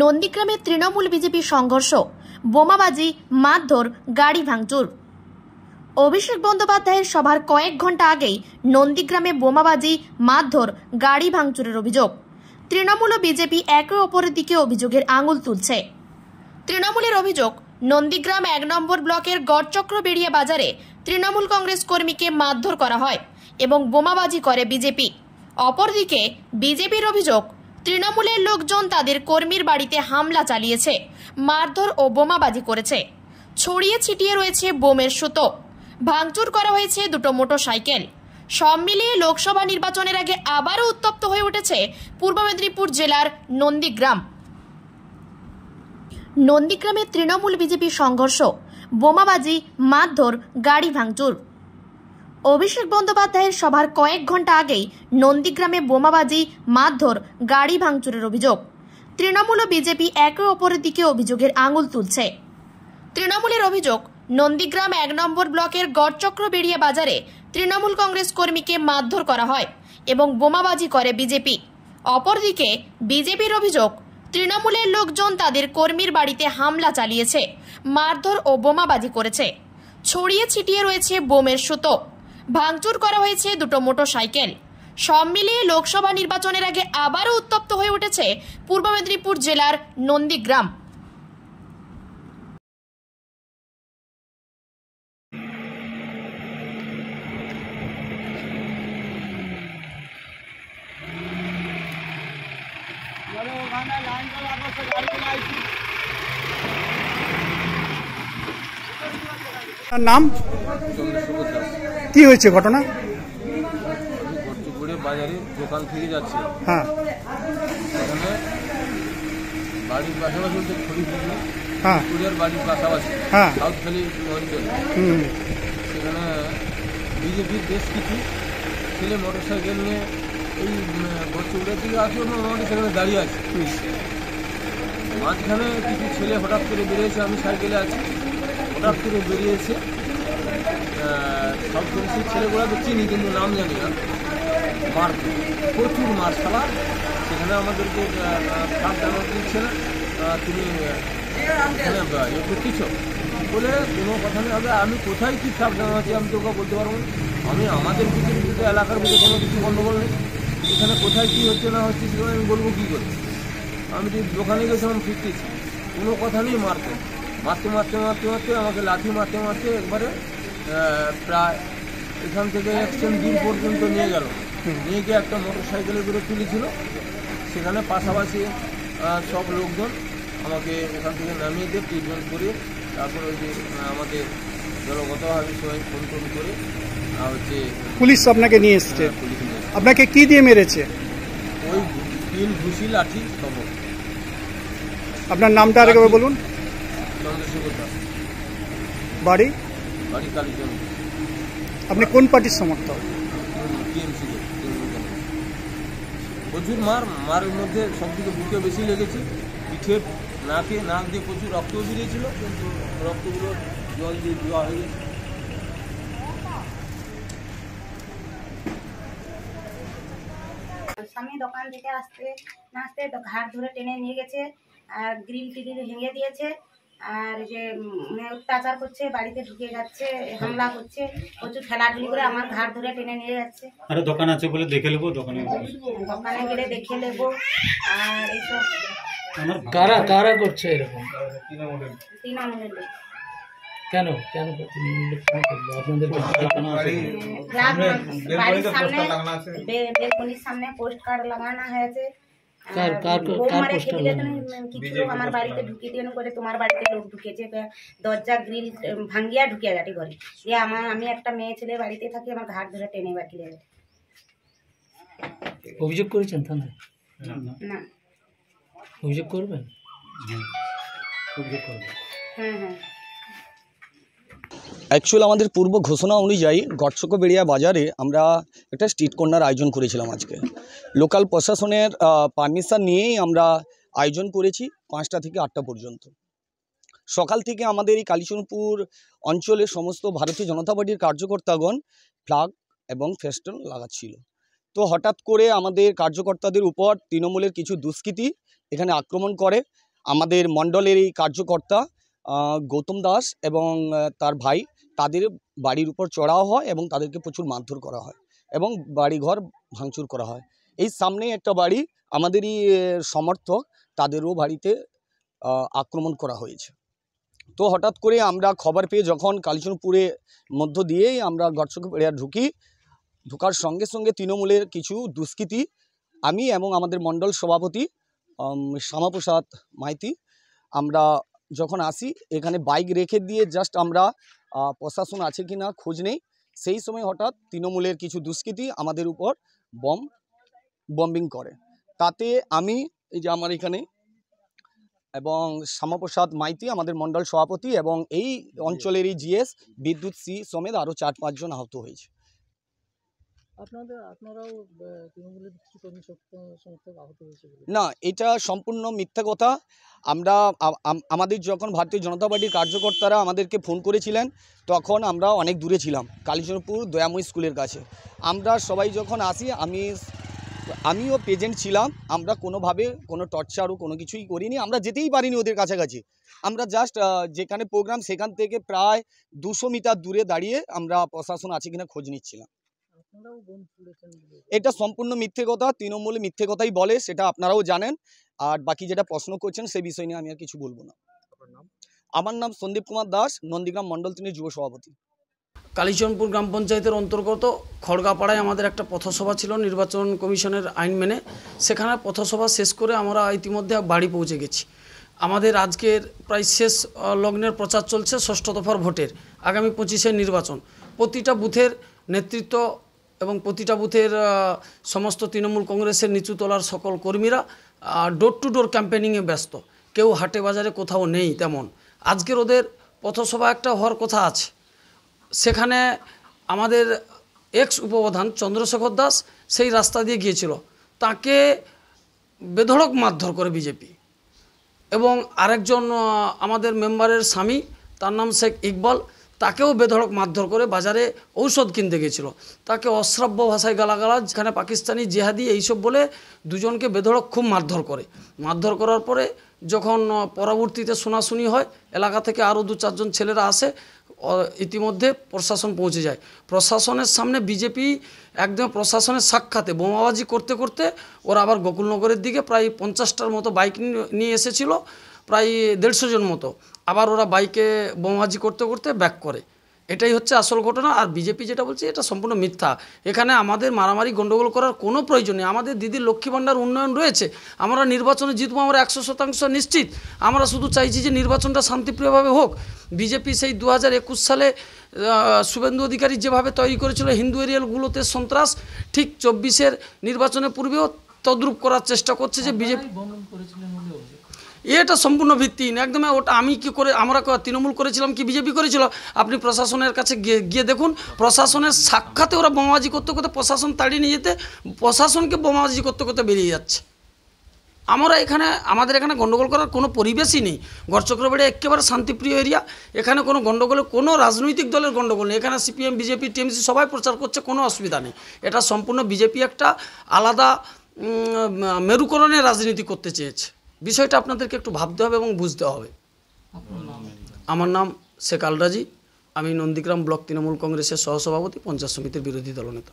নন্দীগ্রামে তৃণমূল বিজেপি সংঘর্ষ বোমাবাজি মারধর গাড়ি ভাঙচুর অভিষেক বন্দ্যোপাধ্যায়ের সভার কয়েক ঘন্টা আগেই নন্দীগ্রামে বোমাবাজি মারধর গাড়ি ভাঙচুরের অভিযোগ তৃণমূল ও বিজেপি একে অপরের দিকে অভিযোগের আঙুল তুলছে তৃণমূলের অভিযোগ নন্দীগ্রাম এক নম্বর ব্লকের গড়চক্র বেরিয়া বাজারে তৃণমূল কংগ্রেস কর্মীকে মারধর করা হয় এবং বোমাবাজি করে বিজেপি অপরদিকে বিজেপির অভিযোগ তৃণমূলের লোকজন তাদের কর্মীর বাড়িতে হামলা চালিয়েছে মারধর ও বোমাবাজি করেছে ছড়িয়ে ছিটিয়ে রয়েছে বোমের সুতো ভাঙচুর করা হয়েছে দুটো মোটরসাইকেল সব মিলিয়ে লোকসভা নির্বাচনের আগে আবারও উত্তপ্ত হয়ে উঠেছে পূর্ব মেদিনীপুর জেলার নন্দীগ্রাম নন্দীগ্রামে তৃণমূল বিজেপি সংঘর্ষ বোমাবাজি মারধর গাড়ি ভাঙচুর অভিষেক বন্দ্যোপাধ্যায়ের সভার কয়েক ঘন্টা আগেই নন্দীগ্রামে বোমাবাজি মারধর গাড়ি ভাঙচুরের অভিযোগ তৃণমূল ও বিজেপি একে অপরের দিকে অভিযোগের আঙুল তুলছে তৃণমূলের অভিযোগ নন্দীগ্রাম এক নম্বর ব্লকের গড়চক্র বেরিয়ে বাজারে তৃণমূল কংগ্রেস কর্মীকে মারধর করা হয় এবং বোমাবাজি করে বিজেপি অপরদিকে বিজেপির অভিযোগ তৃণমূলের লোকজন তাদের কর্মীর বাড়িতে হামলা চালিয়েছে মারধর ও বোমাবাজি করেছে ছড়িয়ে ছিটিয়ে রয়েছে বোমের সুতো ভাঙচুর করা হয়েছে দুটো মোটর সাইকেল সব মিলিয়ে লোকসভা নির্বাচনের আগে আবারও উত্তপ্ত হয়ে উঠেছে পূর্ব মেদিনীপুর জেলার নন্দীগ্রাম নাম কি হয়েছে ঘটনা বাজারে দোকান থেকে হ্যাঁ। বাড়ির পাশাপাশি বলতে হ্যাঁ বাড়ির পাশাপাশি হ্যাঁ। বিজেপির বেশ কিছু ছেলে মোটর সাইকেল নিয়ে এই দিকে সেখানে দাঁড়িয়ে আছে মাঝখানে কিছু ছেলে হঠাৎ করে বেরিয়েছে আমি সাইকেলে আছি হঠাৎ করে বেরিয়েছে সব জনসির ছেলেগুলো তো চিনি কিন্তু নাম জানি না মার প্রচুর মার খেলা সেখানে আমাদেরকে কাপ জানা দিচ্ছে না তুমি ইয়ে কিছু বলে কোনো কথা নেই হবে আমি কোথায় কী কাপ জানাচ্ছি আমি তোকে বলতে পারবো আমি আমাদের ভিতরে কিন্তু এলাকার ভিতরে কোনো কিছু গণ্ডগোল নেই এখানে কোথায় কী হচ্ছে না হচ্ছে সেগুলো আমি বলবো কী করে আমি যদি দোকানে গেছিলাম ফিরতেছি কোনো কথা নেই মারতে মারতে মারতে মারতে মারতে আমাকে লাঠি মারতে মারতে একবারে প্রায় এখান থেকে একশন দিন পর্যন্ত নিয়ে গেল নিয়ে গিয়ে একটা মোটর সাইকেলে করে তুলেছিল সেখানে পাশাপাশি সব লোকজন আমাকে এখান থেকে নামিয়ে দিয়ে ট্রিটমেন্ট করে তারপর ওই যে আমাদের দলগতভাবে সবাই ফোন টোন করে হচ্ছে পুলিশ আপনাকে নিয়ে এসছে হ্যাঁ, আপনাকে কি দিয়ে মেরেছে ওই তিন ঘুষি লাঠি সব আপনার নামটা আরেকবার বলুন চন্দ্রশেখর দাস বাড়ি আপনি কোন পার্টির সমর্থক প্রচুর মার মারের মধ্যে থেকে বুকে বেশি লেগেছে পিঠে নাকে নাক দিয়ে প্রচুর রক্ত বেরিয়েছিল কিন্তু রক্তগুলো জল দিয়ে দেওয়া হয়ে গেছে স্বামী দোকান থেকে আসতে না আসতে ঘাট ধরে টেনে নিয়ে গেছে আর গ্রিল টিল ভেঙে দিয়েছে আর যে অত্যাচার করছে বাড়িতে ঢুকে যাচ্ছে হামলা করছে প্রচুর ঠেলাঠুলি করে আমার ঘাট ধরে টেনে নিয়ে যাচ্ছে আর দোকান আছে বলে দেখে নেবো দোকানে দোকানে গেলে দেখে নেবো আর এইসব কারা কারা করছে এরকম তৃণমূলের লোক কেন কেন আপনাদের বাড়ির সামনে বেলকনির সামনে পোস্ট কার্ড লাগানো হয়েছে কার কার কার পোস্টার কিছু আমার বাড়িতে ঢুকিয়ে দিয়ে করে তোমার বাড়িতে লোক ঢুকেছে দরজা গ্রিল ভাঙ্গিয়া ঢুকিয়া যাটি ঘরে দিয়ে আমার আমি একটা মেয়ে ছেলে বাড়িতে থাকি আমার ঘাট ধরে টেনে বাকি যাবে অভিযোগ করেছেন থানায় না অভিযোগ করবেন অভিযোগ করবেন হ্যাঁ হ্যাঁ, হ্যাঁ। অ্যাকচুয়ালি আমাদের পূর্ব ঘোষণা অনুযায়ী গটসক বেড়িয়া বাজারে আমরা একটা স্ট্রিট কর্নার আয়োজন করেছিলাম আজকে লোকাল প্রশাসনের পারমিশন নিয়েই আমরা আয়োজন করেছি পাঁচটা থেকে আটটা পর্যন্ত সকাল থেকে আমাদের এই কালীচরণপুর অঞ্চলে সমস্ত ভারতীয় জনতা পার্টির কার্যকর্তাগণ ফ্লাগ এবং ফেস্টন লাগাচ্ছিল তো হঠাৎ করে আমাদের কার্যকর্তাদের উপর তৃণমূলের কিছু দুষ্কৃতি এখানে আক্রমণ করে আমাদের মণ্ডলের এই কার্যকর্তা গৌতম দাস এবং তার ভাই তাদের বাড়ির উপর চড়াও হয় এবং তাদেরকে প্রচুর মারধর করা হয় এবং বাড়িঘর ভাঙচুর করা হয় এই সামনে একটা বাড়ি আমাদেরই সমর্থক তাদেরও বাড়িতে আক্রমণ করা হয়েছে তো হঠাৎ করে আমরা খবর পেয়ে যখন কালিচনপুরে মধ্য দিয়েই আমরা গটসক এরিয়া ঢুকি ঢুকার সঙ্গে সঙ্গে তৃণমূলের কিছু দুষ্কৃতি আমি এবং আমাদের মণ্ডল সভাপতি শ্যামাপ্রসাদ মাইতি আমরা যখন আসি এখানে বাইক রেখে দিয়ে জাস্ট আমরা প্রশাসন আছে কি না খোঁজ নেই সেই সময় হঠাৎ তৃণমূলের কিছু দুষ্কৃতি আমাদের উপর বম বম্বিং করে তাতে আমি এই যে আমার এখানে এবং শ্যামাপ্রসাদ মাইতি আমাদের মণ্ডল সভাপতি এবং এই অঞ্চলেরই জিএস বিদ্যুৎ সি সমেত আরও চার পাঁচজন আহত হয়েছে না এটা সম্পূর্ণ মিথ্যা কথা আমরা আমাদের যখন ভারতীয় জনতা পার্টির কার্যকর্তারা আমাদেরকে ফোন করেছিলেন তখন আমরা অনেক দূরে ছিলাম কালীচরপুর দয়াময় স্কুলের কাছে আমরা সবাই যখন আসি আমি আমিও প্রেজেন্ট ছিলাম আমরা কোনোভাবে কোনো টর্চারও কোনো কিছুই করিনি আমরা যেতেই পারিনি ওদের কাছাকাছি আমরা জাস্ট যেখানে প্রোগ্রাম সেখান থেকে প্রায় দুশো মিটার দূরে দাঁড়িয়ে আমরা প্রশাসন আছে কিনা খোঁজ নিচ্ছিলাম এটা সম্পূর্ণ মিথ্যে কথা তৃণমূল মিথ্যে কথাই বলে সেটা আপনারাও জানেন আর বাকি যেটা প্রশ্ন করছেন সেই বিষয় নিয়ে আমি আর কিছু বলবো না আমার নাম সন্দীপ কুমার দাস নন্দীগ্রাম মণ্ডল তিনি যুব সভাপতি কালীচরণপুর গ্রাম পঞ্চায়েতের অন্তর্গত খড়গাপাড়ায় আমাদের একটা পথসভা ছিল নির্বাচন কমিশনের আইন মেনে সেখানে পথসভা শেষ করে আমরা ইতিমধ্যে বাড়ি পৌঁছে গেছি আমাদের আজকের প্রায় শেষ লগ্নের প্রচার চলছে ষষ্ঠ দফার ভোটের আগামী পঁচিশের নির্বাচন প্রতিটা বুথের নেতৃত্ব এবং প্রতিটা বুথের সমস্ত তৃণমূল কংগ্রেসের নিচু তলার সকল কর্মীরা ডোর টু ডোর ক্যাম্পেনিংয়ে ব্যস্ত কেউ হাটে বাজারে কোথাও নেই তেমন আজকের ওদের পথসভা একটা হওয়ার কথা আছে সেখানে আমাদের এক্স উপপ্রধান চন্দ্রশেখর দাস সেই রাস্তা দিয়ে গিয়েছিল তাকে বেধড়ক মারধর করে বিজেপি এবং আরেকজন আমাদের মেম্বারের স্বামী তার নাম শেখ ইকবাল তাকেও বেধড়ক মারধর করে বাজারে ঔষধ কিনতে গেছিল তাকে অশ্রাব্য ভাষায় গালাগালাজ যেখানে পাকিস্তানি জেহাদি এইসব বলে দুজনকে বেধড়ক খুব মারধর করে মারধর করার পরে যখন পরবর্তীতে শোনাশুনি হয় এলাকা থেকে আরও দু চারজন ছেলেরা আসে ইতিমধ্যে প্রশাসন পৌঁছে যায় প্রশাসনের সামনে বিজেপি একদম প্রশাসনের সাক্ষাতে বোমাবাজি করতে করতে ওরা আবার গোকুলনগরের দিকে প্রায় পঞ্চাশটার মতো বাইক নিয়ে এসেছিল প্রায় দেড়শো জন মতো আবার ওরা বাইকে বোমাবাজি করতে করতে ব্যাক করে এটাই হচ্ছে আসল ঘটনা আর বিজেপি যেটা বলছে এটা সম্পূর্ণ মিথ্যা এখানে আমাদের মারামারি গণ্ডগোল করার কোনো প্রয়োজন নেই আমাদের দিদির লক্ষ্মী ভাণ্ডার উন্নয়ন রয়েছে আমরা নির্বাচনে জিতবো আমরা একশো শতাংশ নিশ্চিত আমরা শুধু চাইছি যে নির্বাচনটা শান্তিপ্রিয়ভাবে হোক বিজেপি সেই দু সালে শুভেন্দু অধিকারী যেভাবে তৈরি করেছিল হিন্দু এরিয়ালগুলোতে সন্ত্রাস ঠিক চব্বিশের নির্বাচনের পূর্বেও তদ্রুপ করার চেষ্টা করছে যে বিজেপি এটা সম্পূর্ণ ভিত্তিহীন একদম ওটা আমি কি করে আমরা তৃণমূল করেছিলাম কি বিজেপি করেছিল আপনি প্রশাসনের কাছে গিয়ে দেখুন প্রশাসনের সাক্ষাতে ওরা বোমাবাজি করতে করতে প্রশাসন তাড়িয়ে নিয়ে যেতে প্রশাসনকে বোমাবাজি করতে করতে বেরিয়ে যাচ্ছে আমরা এখানে আমাদের এখানে গণ্ডগোল করার কোনো পরিবেশই নেই গড়চক্রবাড়ি একেবারে শান্তিপ্রিয় এরিয়া এখানে কোনো গণ্ডগোলের কোনো রাজনৈতিক দলের গণ্ডগোল নেই এখানে সিপিএম বিজেপি টিএমসি সবাই প্রচার করছে কোনো অসুবিধা নেই এটা সম্পূর্ণ বিজেপি একটা আলাদা মেরুকরণের রাজনীতি করতে চেয়েছে বিষয়টা আপনাদেরকে একটু ভাবতে হবে এবং বুঝতে হবে আমার নাম শেখ আলরাজি আমি নন্দীগ্রাম ব্লক তৃণমূল কংগ্রেসের সহসভাপতি পঞ্চায়েত সমিতির বিরোধী দলনেতা